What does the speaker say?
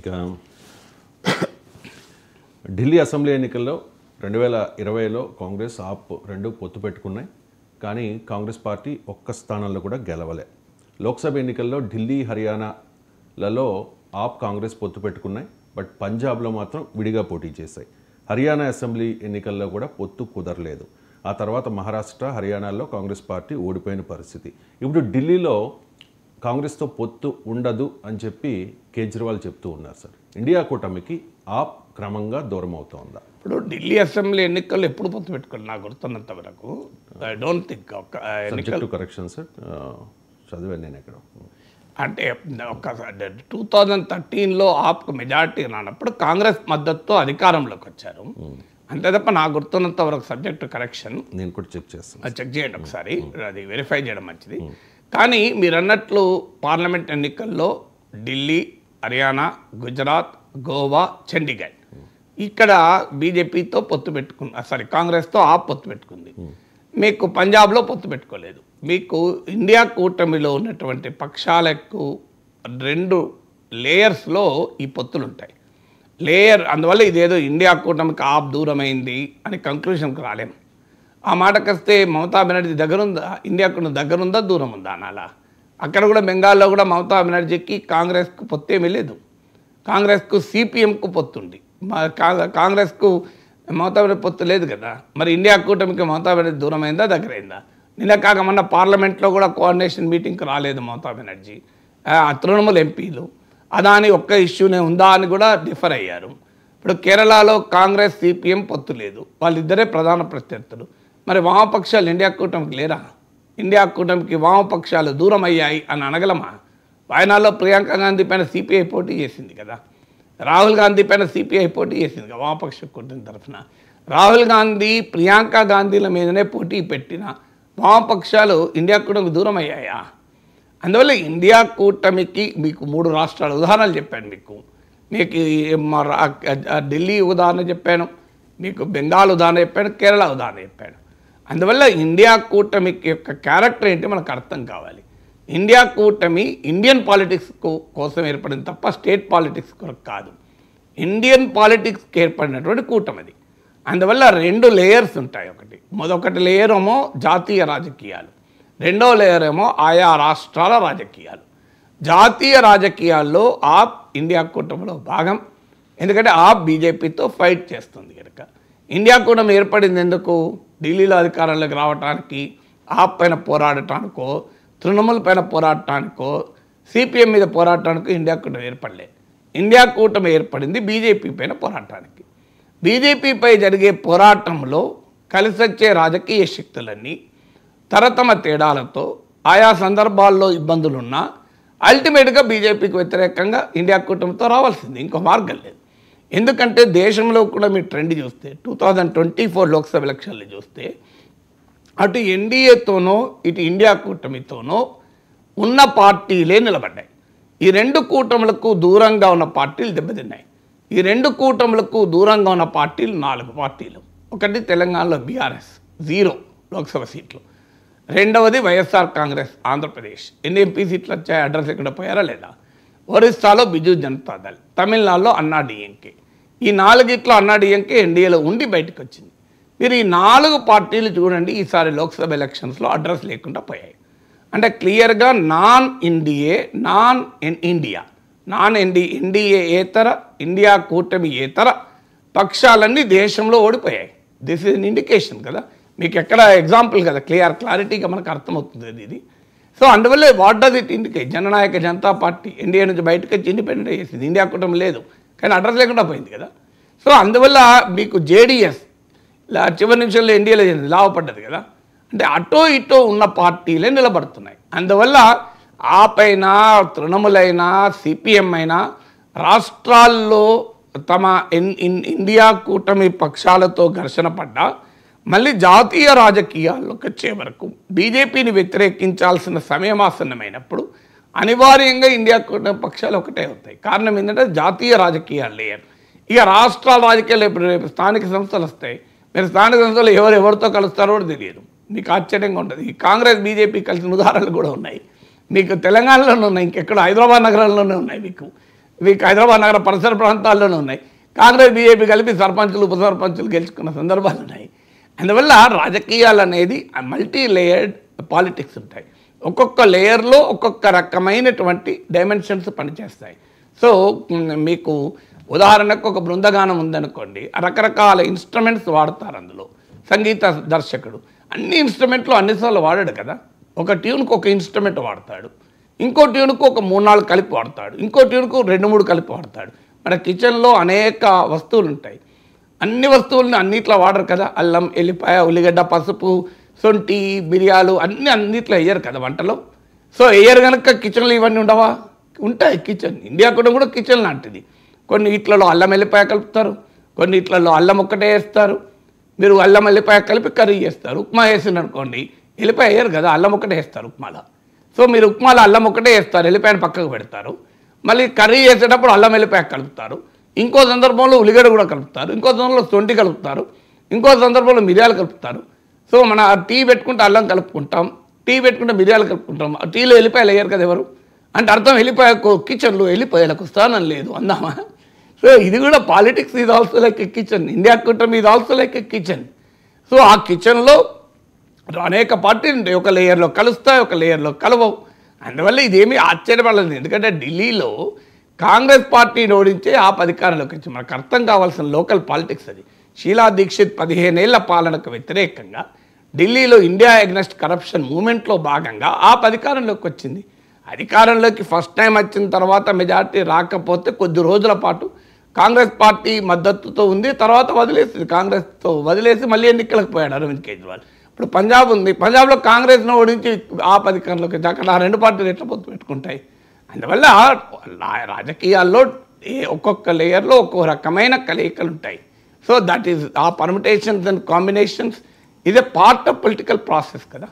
ఇక ఢిల్లీ అసెంబ్లీ ఎన్నికల్లో రెండు వేల ఇరవైలో కాంగ్రెస్ ఆప్ రెండు పొత్తు పెట్టుకున్నాయి కానీ కాంగ్రెస్ పార్టీ ఒక్క స్థానంలో కూడా గెలవలే లోక్సభ ఎన్నికల్లో ఢిల్లీ హర్యానాలలో ఆప్ కాంగ్రెస్ పొత్తు పెట్టుకున్నాయి బట్ పంజాబ్లో మాత్రం విడిగా పోటీ చేశాయి హర్యానా అసెంబ్లీ ఎన్నికల్లో కూడా పొత్తు కుదరలేదు ఆ తర్వాత మహారాష్ట్ర హర్యానాల్లో కాంగ్రెస్ పార్టీ ఓడిపోయిన పరిస్థితి ఇప్పుడు ఢిల్లీలో కాంగ్రెస్తో పొత్తు ఉండదు అని చెప్పి కేజ్రీవాల్ చెప్తూ ఉన్నారు సార్ ఇండియా కూటమికి ఆప్ క్రమంగా దూరం అవుతోందా ఇప్పుడు ఢిల్లీ అసెంబ్లీ ఎన్నికలు ఎప్పుడు పొత్తు పెట్టుకోండి నాకు గుర్తున్నంత వరకు ఐ డోంట్ థింక్ ఒక ఎన్నికలు కరెక్షన్ సార్ చదివాను నేను ఎక్కడ అంటే ఒక టూ థౌజండ్ థర్టీన్లో ఆప్కు మెజార్టీ రానప్పుడు కాంగ్రెస్ మద్దతుతో అధికారంలోకి వచ్చారు అంతే తప్ప నాకు గుర్తున్నంత వరకు సబ్జెక్టు కరెక్షన్ నేను కూడా చెక్ చేస్తాను చెక్ చేయండి ఒకసారి అది వెరిఫై చేయడం మంచిది కానీ మీరు అన్నట్లు పార్లమెంట్ ఎన్నికల్లో ఢిల్లీ హర్యానా గుజరాత్ గోవా చండీగఢ్ ఇక్కడ బీజేపీతో పొత్తు పెట్టుకున్న సారీ కాంగ్రెస్తో ఆ పొత్తు పెట్టుకుంది మీకు పంజాబ్లో పొత్తు పెట్టుకోలేదు మీకు ఇండియా కూటమిలో ఉన్నటువంటి పక్షాలకు రెండు లేయర్స్లో ఈ పొత్తులు ఉంటాయి లేయర్ అందువల్ల ఇదేదో ఇండియా కూటమికి ఆప్ దూరమైంది అని కంక్లూషన్కి రాలేము ఆ మాటకు వస్తే మమతా బెనర్జీ దగ్గరుందా ఇండియాకు దగ్గరుందా దూరం ఉందా అనాలా అక్కడ కూడా బెంగాల్లో కూడా మమతా బెనర్జీకి కాంగ్రెస్కు ఏమీ లేదు కాంగ్రెస్కు సిపిఎంకు పొత్తుంది కాంగ్రెస్కు మమతా బెనర్జీ పొత్తు లేదు కదా మరి ఇండియా కూటమికి మమతా బెనర్జీ దూరమైందా దగ్గరైందా నిన్న కాక మొన్న పార్లమెంట్లో కూడా కోఆర్డినేషన్ మీటింగ్కి రాలేదు మమతా బెనర్జీ ఆ తృణమూల ఎంపీలు అదాని ఒక్క ఇష్యూనే ఉందా అని కూడా డిఫర్ అయ్యారు ఇప్పుడు కేరళలో కాంగ్రెస్ సిపిఎం పొత్తు లేదు వాళ్ళిద్దరే ప్రధాన ప్రత్యర్థులు మరి వామపక్షాలు ఇండియా కూటమికి లేరా ఇండియా కూటమికి వామపక్షాలు దూరం అయ్యాయి అని అనగలమా వాయనాల్లో ప్రియాంక గాంధీ పైన సిపిఐ పోటీ చేసింది కదా రాహుల్ గాంధీ పైన సిపిఐ పోటీ చేసింది కదా వామపక్ష కూటమి తరఫున రాహుల్ గాంధీ ప్రియాంక గాంధీల మీదనే పోటీ పెట్టిన వామపక్షాలు ఇండియా కూటమికి దూరం అయ్యాయా అందువల్ల ఇండియా కూటమికి మీకు మూడు రాష్ట్రాల ఉదాహరణలు చెప్పాను మీకు మీకు ఢిల్లీ ఉదాహరణ చెప్పాను మీకు బెంగాల్ ఉదాహరణ చెప్పాను కేరళ ఉదాహరణ చెప్పాను అందువల్ల ఇండియా కూటమి యొక్క క్యారెక్టర్ ఏంటి మనకు అర్థం కావాలి ఇండియా కూటమి ఇండియన్ పాలిటిక్స్ కోసం ఏర్పడింది తప్ప స్టేట్ పాలిటిక్స్ కొరకు కాదు ఇండియన్ పాలిటిక్స్కి ఏర్పడినటువంటి కూటమిది అందువల్ల రెండు లేయర్స్ ఉంటాయి ఒకటి మొదొకటి లేయర్ ఏమో జాతీయ రాజకీయాలు రెండో లేయర్ ఏమో ఆయా రాష్ట్రాల రాజకీయాలు జాతీయ రాజకీయాల్లో ఆప్ ఇండియా కూటమిలో భాగం ఎందుకంటే ఆప్ బీజేపీతో ఫైట్ చేస్తుంది కనుక ఇండియా కూటమి ఏర్పడింది ఎందుకు ఢిల్లీలో అధికారంలోకి రావడానికి ఆప్ పైన పోరాడటానికో తృణమూల్ పైన పోరాడటానికో సిపిఎం మీద పోరాడటానికో ఇండియా కూటమి ఏర్పడలే ఇండియా కూటమి ఏర్పడింది బీజేపీ పైన పోరాటానికి బీజేపీపై జరిగే పోరాటంలో కలిసొచ్చే రాజకీయ శక్తులన్నీ తరతమ తేడాలతో ఆయా సందర్భాల్లో ఇబ్బందులున్నా అల్టిమేట్గా బీజేపీకి వ్యతిరేకంగా ఇండియా కూటమితో రావాల్సింది ఇంకో మార్గం లేదు ఎందుకంటే దేశంలో కూడా మీరు ట్రెండ్ చూస్తే two thousand twenty four Lok Sabha ఎలక్షన్లు చూస్తే అటు ఎన్డీఏతోనో ఇటు ఇండియా కూటమితోనో ఉన్న పార్టీలే నిలబడ్డాయి ఈ రెండు కూటములకు దూరంగా ఉన్న పార్టీలు దెబ్బతిన్నాయి ఈ రెండు కూటములకు దూరంగా ఉన్న పార్టీలు నాలుగు పార్టీలు ఒకటి తెలంగాణలో బీఆర్ఎస్ జీరో లోక్సభ సీట్లు రెండవది వైఎస్ఆర్ కాంగ్రెస్ ఆంధ్రప్రదేశ్ ఎన్ని ఎంపీ సీట్లు వచ్చాయి అడ్రస్ ఎక్కడ పోయారా లేదా ఒరిస్సాలో బిజు జనతా దళ్ తమిళనాడులో అన్నాడీఎంకే ఈ నాలుగిట్లో అన్నాడీఎంకే ఎన్డీఏలో ఉండి బయటకు వచ్చింది మీరు ఈ నాలుగు పార్టీలు చూడండి ఈసారి లోక్సభ ఎలక్షన్స్లో అడ్రస్ లేకుండా పోయాయి అంటే క్లియర్గా నాన్ ఇండియే non N India non N D NDA ఏతర ఇండియా కూటమి ఏతర పక్షాలన్నీ దేశంలో ఓడిపోయాయి దిస్ ఇస్ ఇన్ ఇండికేషన్ కదా మీకు ఎక్కడ ఎగ్జాంపుల్ కదా క్లియర్ క్లారిటీగా మనకు అర్థమవుతుంది ఇది సో అందువల్లే what does it indicate Jannayak Janata Party NDA నుంచి బయటకు వచ్చి ఇండిపెండెంట్ చేసింది ఇండియా కూటమి లేదు కానీ అడ్రస్ లేకుండా పోయింది కదా సో అందువల్ల మీకు జేడీఎస్ చివరి నిమిషంలో ఎన్డీఏలో చేసింది లాభపడ్డది కదా అంటే అటో ఇటో ఉన్న పార్టీలే నిలబడుతున్నాయి అందువల్ల పైన తృణములైనా సిపిఎం అయినా రాష్ట్రాల్లో తమ ఇన్ ఇండియా కూటమి పక్షాలతో ఘర్షణ పడ్డా మళ్ళీ జాతీయ రాజకీయాల్లోకి వచ్చే వరకు బీజేపీని వ్యతిరేకించాల్సిన సమయం ఆసన్నమైనప్పుడు అనివార్యంగా ఇండియా పక్షాలు ఒకటే అవుతాయి కారణం ఏంటంటే జాతీయ రాజకీయాలు లేరు ఇక రాష్ట్రాల రాజకీయాలు ఇప్పుడు రేపు స్థానిక సంస్థలు వస్తాయి మీరు స్థానిక సంస్థలు ఎవరు ఎవరితో కలుస్తారో కూడా తెలియదు మీకు ఆశ్చర్యంగా ఉంటుంది ఈ కాంగ్రెస్ బీజేపీ కలిసిన ఉదాహరణలు కూడా ఉన్నాయి మీకు తెలంగాణలోనే ఉన్నాయి ఇంకెక్కడ హైదరాబాద్ నగరంలోనే ఉన్నాయి మీకు మీకు హైదరాబాద్ నగర పరిసర ప్రాంతాల్లోనే ఉన్నాయి కాంగ్రెస్ బీజేపీ కలిపి సర్పంచులు ఉప సర్పంచులు గెలుచుకున్న సందర్భాలు ఉన్నాయి అందువల్ల రాజకీయాలు అనేది మల్టీ లేయర్డ్ పాలిటిక్స్ ఉంటాయి ఒక్కొక్క లేయర్లో ఒక్కొక్క రకమైనటువంటి డైమెన్షన్స్ పనిచేస్తాయి సో మీకు ఉదాహరణకు ఒక బృందగానం ఉందనుకోండి రకరకాల ఇన్స్ట్రుమెంట్స్ వాడతారు అందులో సంగీత దర్శకుడు అన్ని ఇన్స్ట్రుమెంట్లు అన్నిసార్లు వాడాడు కదా ఒక ట్యూన్కు ఒక ఇన్స్ట్రుమెంట్ వాడతాడు ఇంకో ట్యూన్కు ఒక మూడు నాలుగు కలిపి వాడతాడు ఇంకో ట్యూన్కు రెండు మూడు కలిపి వాడతాడు మన కిచెన్లో అనేక వస్తువులు ఉంటాయి అన్ని వస్తువులను అన్నిట్లో వాడరు కదా అల్లం ఎల్లిపాయ ఉల్లిగడ్డ పసుపు సొంటి మిరియాలు అన్నీ అన్నిట్లో వేయరు కదా వంటలో సో వేయరు కనుక కిచెన్లో ఇవన్నీ ఉండవా ఉంటాయి కిచెన్ ఇండియా కూడా కూడా కిచెన్ లాంటిది కొన్ని ఇట్లలో అల్లం వెల్లిపాయ కలుపుతారు కొన్ని ఇట్లలో అల్లం ఒక్కటే వేస్తారు మీరు అల్లం వెల్లిపాయ కలిపి కర్రీ చేస్తారు ఉప్మా వేసింది అనుకోండి ఎల్లిపాయ వేయరు కదా అల్లం ఒక్కటే వేస్తారు ఉప్మాలో సో మీరు ఉప్మాలో అల్లం ఒక్కటే వేస్తారు ఎల్లిపాయను పక్కకు పెడతారు మళ్ళీ కర్రీ చేసేటప్పుడు అల్లం వెల్లిపాయ కలుపుతారు ఇంకో సందర్భంలో ఉల్లిగడ్డ కూడా కలుపుతారు ఇంకో సందర్భంలో తొండి కలుపుతారు ఇంకో సందర్భంలో మిరియాలు కలుపుతారు సో మన టీ పెట్టుకుంటే అల్లం కలుపుకుంటాం టీ పెట్టుకుంటే మిరియాలు కలుపుకుంటాం ఆ టీలో వెళ్ళిపోయాలి అయ్యారు కదా ఎవరు అంటే అర్థం వెళ్ళిపోయా కిచెన్లో వెళ్ళిపోయేలకు స్థానం లేదు అందామా సో ఇది కూడా పాలిటిక్స్ ఇది also like a kitchen India కుటుంబం ఇది also like a kitchen so ఆ కిచెన్లో అనేక పార్టీలు ఉంటాయి ఒక లేయర్లో కలుస్తాయి ఒక లేయర్లో కలవవు అందువల్ల ఇదేమీ ఆశ్చర్యపడలేదు ఎందుకంటే ఢిల్లీలో కాంగ్రెస్ పార్టీని ఓడించే ఆ అధికారంలోకి వచ్చి మనకు అర్థం కావాల్సిన లోకల్ పాలిటిక్స్ అది షీలా దీక్షిత్ పదిహేనేళ్ల పాలనకు వ్యతిరేకంగా ఢిల్లీలో ఇండియా అగ్నెస్ట్ కరప్షన్ మూమెంట్లో భాగంగా ఆ అధికారంలోకి వచ్చింది అధికారంలోకి ఫస్ట్ టైం వచ్చిన తర్వాత మెజార్టీ రాకపోతే కొద్ది రోజుల పాటు కాంగ్రెస్ పార్టీ మద్దతుతో ఉంది తర్వాత వదిలేసింది కాంగ్రెస్తో వదిలేసి మళ్ళీ ఎన్నికలకు పోయాడు అరవింద్ కేజ్రీవాల్ ఇప్పుడు పంజాబ్ ఉంది పంజాబ్లో కాంగ్రెస్ను ఓడించి ఆ అధికారంలోకి అక్కడ ఆ రెండు పార్టీలు ఎట్లా పొత్తు పెట్టుకుంటాయి అందువల్ల రాజకీయాల్లో ఒక్కొక్క లేయర్లో ఒక్కో రకమైన కలయికలు ఉంటాయి so that is uh permutations and combinations ఇదే పార్ట్ ఆఫ్ పొలిటికల్ ప్రాసెస్ కదా